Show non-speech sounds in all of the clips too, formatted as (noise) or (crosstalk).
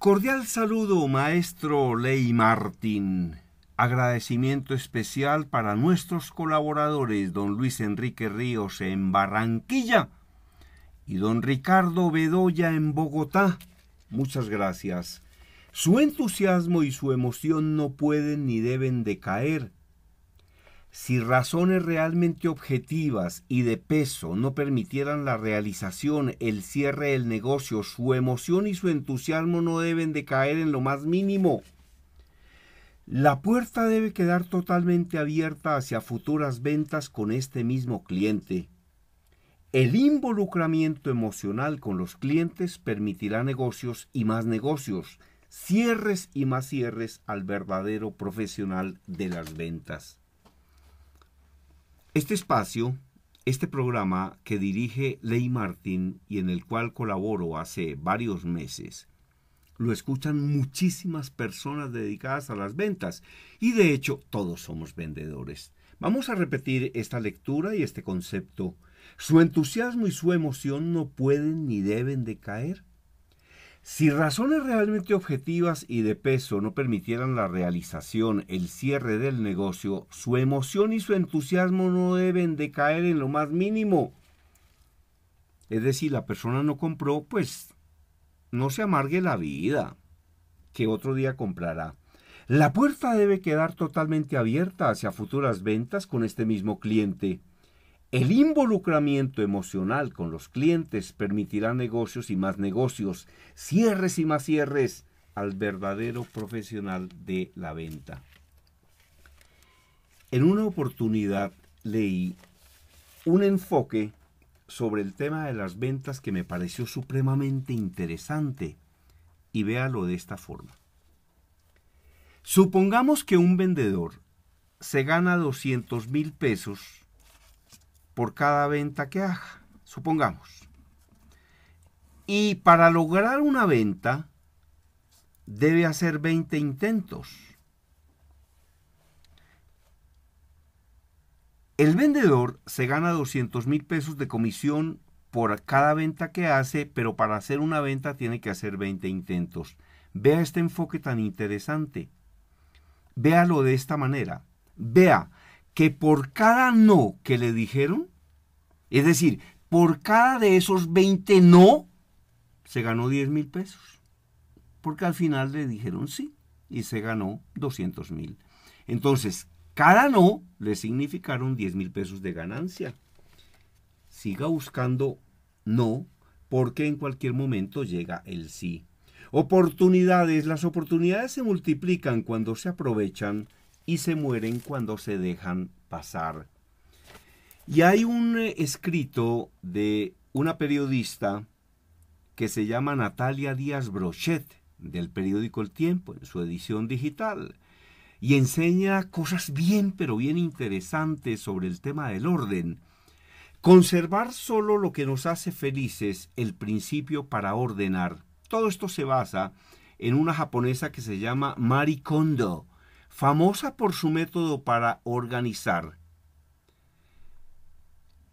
Cordial saludo, maestro Ley Martín. Agradecimiento especial para nuestros colaboradores, don Luis Enrique Ríos en Barranquilla y don Ricardo Bedoya en Bogotá. Muchas gracias. Su entusiasmo y su emoción no pueden ni deben decaer si razones realmente objetivas y de peso no permitieran la realización, el cierre del negocio, su emoción y su entusiasmo no deben de caer en lo más mínimo. La puerta debe quedar totalmente abierta hacia futuras ventas con este mismo cliente. El involucramiento emocional con los clientes permitirá negocios y más negocios, cierres y más cierres al verdadero profesional de las ventas. Este espacio, este programa que dirige Ley Martin y en el cual colaboro hace varios meses, lo escuchan muchísimas personas dedicadas a las ventas y de hecho todos somos vendedores. Vamos a repetir esta lectura y este concepto. Su entusiasmo y su emoción no pueden ni deben decaer si razones realmente objetivas y de peso no permitieran la realización, el cierre del negocio, su emoción y su entusiasmo no deben decaer en lo más mínimo. Es decir, la persona no compró, pues no se amargue la vida, que otro día comprará. La puerta debe quedar totalmente abierta hacia futuras ventas con este mismo cliente. El involucramiento emocional con los clientes permitirá negocios y más negocios, cierres y más cierres al verdadero profesional de la venta. En una oportunidad leí un enfoque sobre el tema de las ventas que me pareció supremamente interesante y véalo de esta forma. Supongamos que un vendedor se gana 200 mil pesos por cada venta que haga, supongamos. Y para lograr una venta, debe hacer 20 intentos. El vendedor se gana 200 mil pesos de comisión por cada venta que hace, pero para hacer una venta tiene que hacer 20 intentos. Vea este enfoque tan interesante. Véalo de esta manera. Vea que por cada no que le dijeron, es decir, por cada de esos 20 no, se ganó 10 mil pesos. Porque al final le dijeron sí y se ganó 200 mil. Entonces, cada no le significaron 10 mil pesos de ganancia. Siga buscando no, porque en cualquier momento llega el sí. Oportunidades. Las oportunidades se multiplican cuando se aprovechan y se mueren cuando se dejan pasar. Y hay un eh, escrito de una periodista que se llama Natalia Díaz Brochet del periódico El Tiempo, en su edición digital, y enseña cosas bien, pero bien interesantes sobre el tema del orden. Conservar solo lo que nos hace felices, el principio para ordenar. Todo esto se basa en una japonesa que se llama Mari Kondo, famosa por su método para organizar.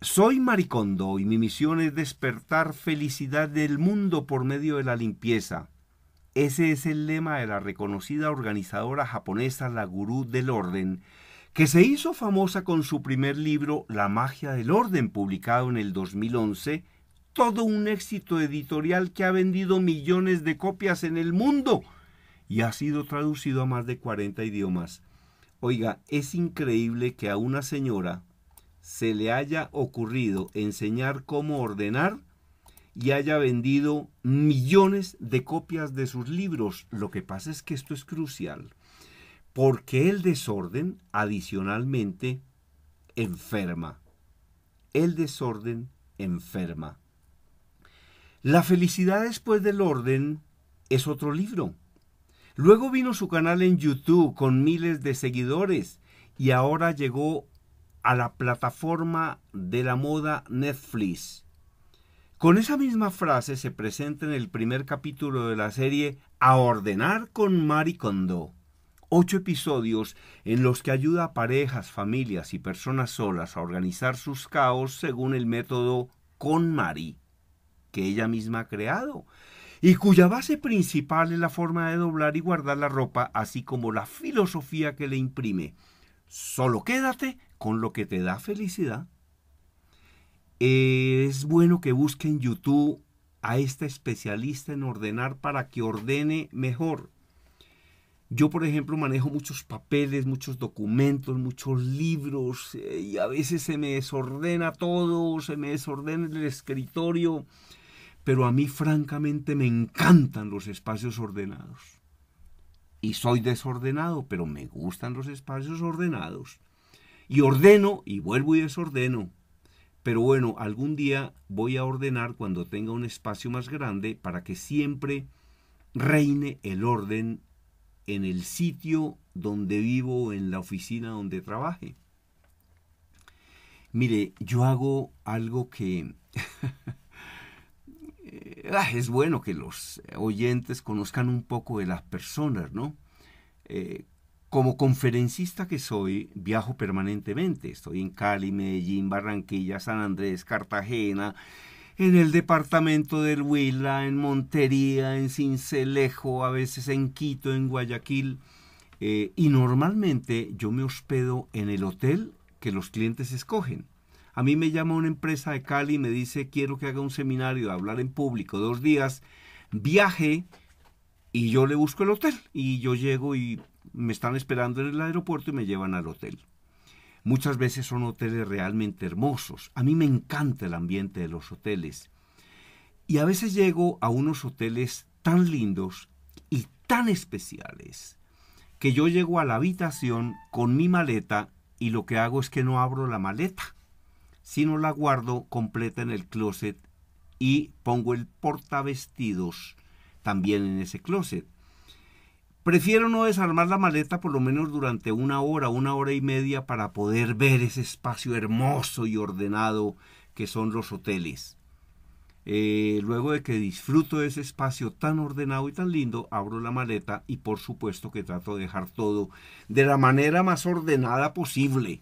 Soy Maricondo y mi misión es despertar felicidad del mundo por medio de la limpieza. Ese es el lema de la reconocida organizadora japonesa la Gurú del Orden, que se hizo famosa con su primer libro La magia del orden, publicado en el 2011, todo un éxito editorial que ha vendido millones de copias en el mundo y ha sido traducido a más de 40 idiomas. Oiga, es increíble que a una señora se le haya ocurrido enseñar cómo ordenar y haya vendido millones de copias de sus libros. Lo que pasa es que esto es crucial, porque el desorden adicionalmente enferma. El desorden enferma. La felicidad después del orden es otro libro. Luego vino su canal en YouTube con miles de seguidores y ahora llegó a la plataforma de la moda Netflix. Con esa misma frase se presenta en el primer capítulo de la serie A Ordenar con Marie Kondo. Ocho episodios en los que ayuda a parejas, familias y personas solas a organizar sus caos según el método con Marie, que ella misma ha creado y cuya base principal es la forma de doblar y guardar la ropa, así como la filosofía que le imprime. Solo quédate con lo que te da felicidad. Es bueno que busquen en YouTube a este especialista en ordenar para que ordene mejor. Yo, por ejemplo, manejo muchos papeles, muchos documentos, muchos libros eh, y a veces se me desordena todo, se me desordena el escritorio pero a mí francamente me encantan los espacios ordenados. Y soy desordenado, pero me gustan los espacios ordenados. Y ordeno y vuelvo y desordeno. Pero bueno, algún día voy a ordenar cuando tenga un espacio más grande para que siempre reine el orden en el sitio donde vivo o en la oficina donde trabaje. Mire, yo hago algo que (laughs) Ah, es bueno que los eh, oyentes conozcan un poco de las personas, ¿no? Eh, como conferencista que soy, viajo permanentemente. Estoy en Cali, Medellín, Barranquilla, San Andrés, Cartagena, en el departamento del Huila, en Montería, en Cincelejo, a veces en Quito, en Guayaquil. Eh, y normalmente yo me hospedo en el hotel que los clientes escogen. A mí me llama una empresa de Cali y me dice, quiero que haga un seminario de hablar en público, dos días, viaje y yo le busco el hotel. Y yo llego y me están esperando en el aeropuerto y me llevan al hotel. Muchas veces son hoteles realmente hermosos. A mí me encanta el ambiente de los hoteles. Y a veces llego a unos hoteles tan lindos y tan especiales que yo llego a la habitación con mi maleta y lo que hago es que no abro la maleta sino la guardo completa en el closet y pongo el portavestidos también en ese closet. Prefiero no desarmar la maleta por lo menos durante una hora, una hora y media para poder ver ese espacio hermoso y ordenado que son los hoteles. Eh, luego de que disfruto de ese espacio tan ordenado y tan lindo, abro la maleta y por supuesto que trato de dejar todo de la manera más ordenada posible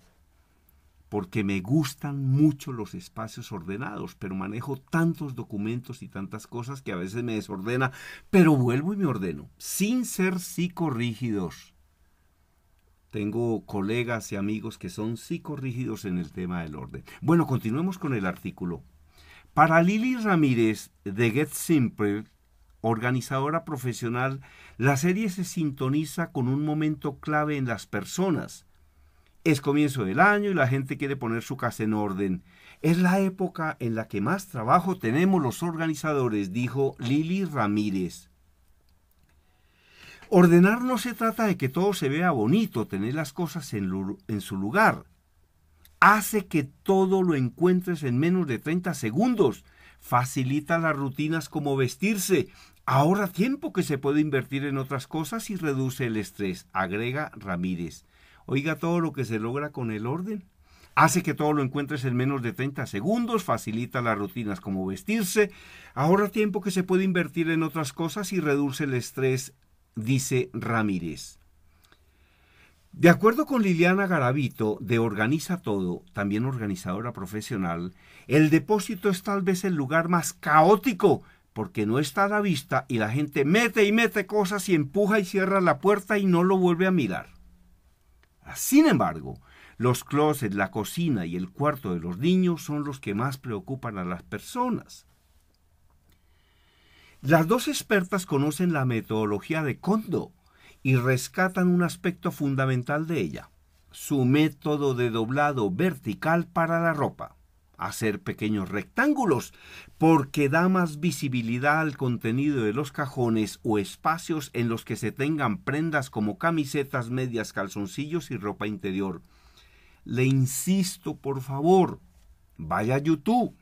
porque me gustan mucho los espacios ordenados, pero manejo tantos documentos y tantas cosas que a veces me desordena, pero vuelvo y me ordeno, sin ser psicorrígidos. Tengo colegas y amigos que son psicorrígidos en el tema del orden. Bueno, continuemos con el artículo. Para Lili Ramírez de Get Simple, organizadora profesional, la serie se sintoniza con un momento clave en las personas es comienzo del año y la gente quiere poner su casa en orden. Es la época en la que más trabajo tenemos los organizadores, dijo Lili Ramírez. Ordenar no se trata de que todo se vea bonito, tener las cosas en, su lugar. Hace que todo lo encuentres en menos de 30 segundos. Facilita las rutinas como vestirse. Ahorra tiempo que se puede invertir en otras cosas y reduce el estrés, agrega Ramírez. Oiga todo lo que se logra con el orden. Hace que todo lo encuentres en menos de 30 segundos, facilita las rutinas como vestirse, ahorra tiempo que se puede invertir en otras cosas y reduce el estrés, dice Ramírez. De acuerdo con Liliana Garavito, de Organiza Todo, también organizadora profesional, el depósito es tal vez el lugar más caótico porque no está a la vista y la gente mete y mete cosas y empuja y cierra la puerta y no lo vuelve a mirar. Sin embargo, los closets, la cocina y el cuarto de los niños son los que más preocupan a las personas. Las dos expertas conocen la metodología de Kondo y rescatan un aspecto fundamental de ella, su método de doblado vertical para la ropa hacer pequeños rectángulos, porque da más visibilidad al contenido de los cajones o espacios en los que se tengan prendas como camisetas, medias, calzoncillos y ropa interior. Le insisto, por favor, vaya a YouTube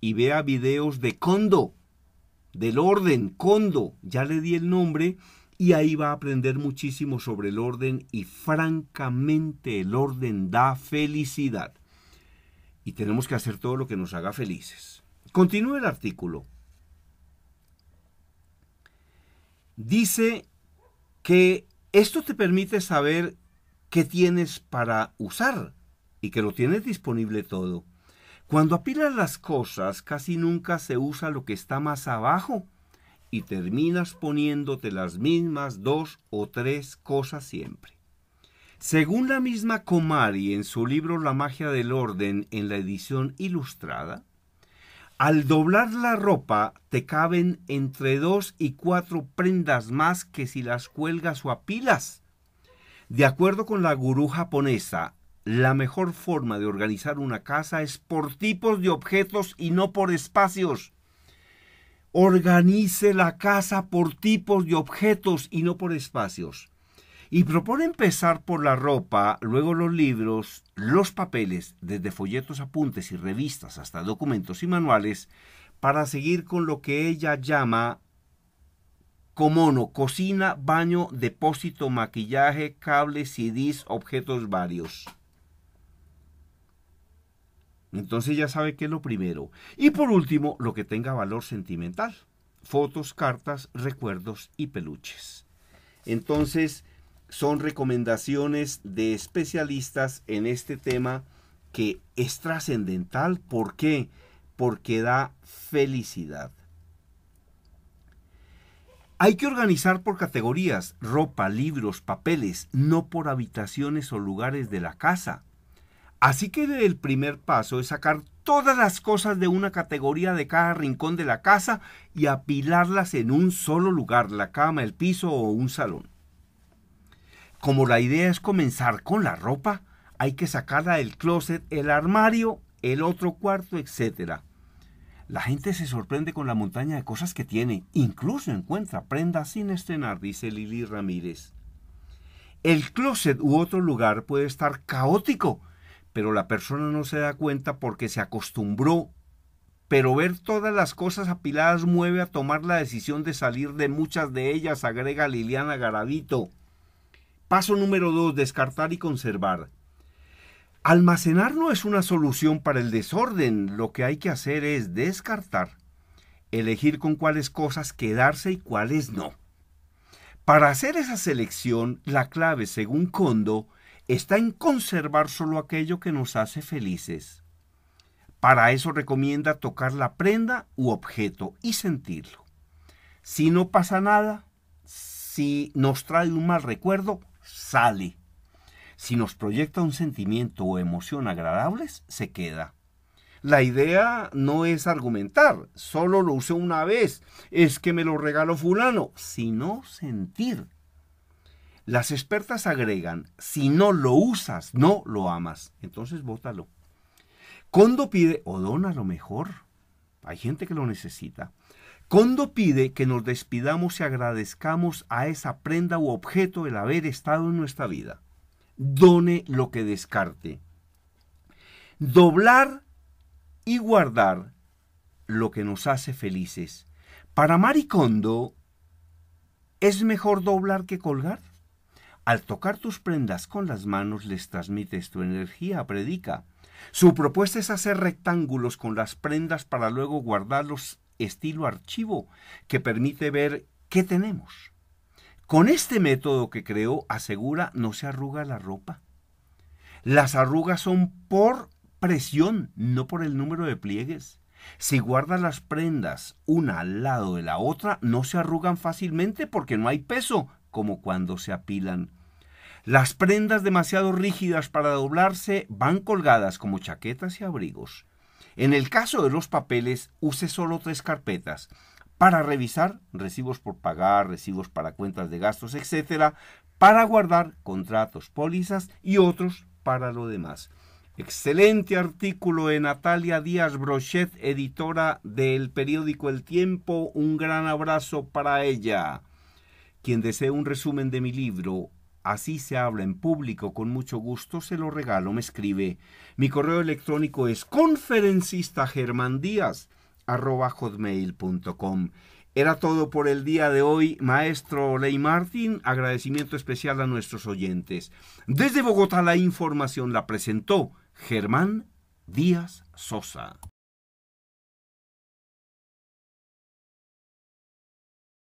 y vea videos de Kondo, del orden, Kondo, ya le di el nombre, y ahí va a aprender muchísimo sobre el orden y francamente el orden da felicidad y tenemos que hacer todo lo que nos haga felices. Continúa el artículo. Dice que esto te permite saber qué tienes para usar y que lo tienes disponible todo. Cuando apilas las cosas, casi nunca se usa lo que está más abajo y terminas poniéndote las mismas dos o tres cosas siempre. Según la misma Komari, en su libro La magia del orden en la edición ilustrada, al doblar la ropa te caben entre dos y cuatro prendas más que si las cuelgas o apilas. De acuerdo con la gurú japonesa, la mejor forma de organizar una casa es por tipos de objetos y no por espacios. Organice la casa por tipos de objetos y no por espacios y propone empezar por la ropa, luego los libros, los papeles, desde folletos, apuntes y revistas hasta documentos y manuales, para seguir con lo que ella llama no, cocina, baño, depósito, maquillaje, cables, CDs, objetos varios. Entonces ya sabe qué es lo primero. Y por último, lo que tenga valor sentimental. Fotos, cartas, recuerdos y peluches. Entonces, son recomendaciones de especialistas en este tema que es trascendental. ¿Por qué? Porque da felicidad. Hay que organizar por categorías, ropa, libros, papeles, no por habitaciones o lugares de la casa. Así que el primer paso es sacar todas las cosas de una categoría de cada rincón de la casa y apilarlas en un solo lugar, la cama, el piso o un salón. Como la idea es comenzar con la ropa, hay que sacarla del closet, el armario, el otro cuarto, etc. La gente se sorprende con la montaña de cosas que tiene. Incluso encuentra prendas sin estrenar, dice Lili Ramírez. El closet u otro lugar puede estar caótico, pero la persona no se da cuenta porque se acostumbró. Pero ver todas las cosas apiladas mueve a tomar la decisión de salir de muchas de ellas, agrega Liliana Garavito. Paso número 2. Descartar y conservar. Almacenar no es una solución para el desorden. Lo que hay que hacer es descartar, elegir con cuáles cosas quedarse y cuáles no. Para hacer esa selección, la clave, según Kondo, está en conservar solo aquello que nos hace felices. Para eso recomienda tocar la prenda u objeto y sentirlo. Si no pasa nada, si nos trae un mal recuerdo, sale. Si nos proyecta un sentimiento o emoción agradables, se queda. La idea no es argumentar, solo lo usé una vez, es que me lo regaló fulano, sino sentir. Las expertas agregan, si no lo usas, no lo amas, entonces bótalo. Condo pide o dona lo mejor. Hay gente que lo necesita. Kondo pide que nos despidamos y agradezcamos a esa prenda u objeto el haber estado en nuestra vida. Done lo que descarte. Doblar y guardar lo que nos hace felices. Para Kondo, ¿es mejor doblar que colgar? Al tocar tus prendas con las manos les transmites tu energía, predica. Su propuesta es hacer rectángulos con las prendas para luego guardarlos estilo archivo que permite ver qué tenemos. Con este método que creó, asegura, no se arruga la ropa. Las arrugas son por presión, no por el número de pliegues. Si guardas las prendas una al lado de la otra, no se arrugan fácilmente porque no hay peso, como cuando se apilan. Las prendas demasiado rígidas para doblarse van colgadas como chaquetas y abrigos. En el caso de los papeles, use solo tres carpetas para revisar recibos por pagar, recibos para cuentas de gastos, etc., para guardar contratos, pólizas y otros para lo demás. Excelente artículo de Natalia Díaz Brochet, editora del periódico El Tiempo. Un gran abrazo para ella. Quien desee un resumen de mi libro así se habla en público, con mucho gusto se lo regalo, me escribe. Mi correo electrónico es conferencistagermandías.com. Era todo por el día de hoy, maestro Ley Martín. Agradecimiento especial a nuestros oyentes. Desde Bogotá la información la presentó Germán Díaz Sosa.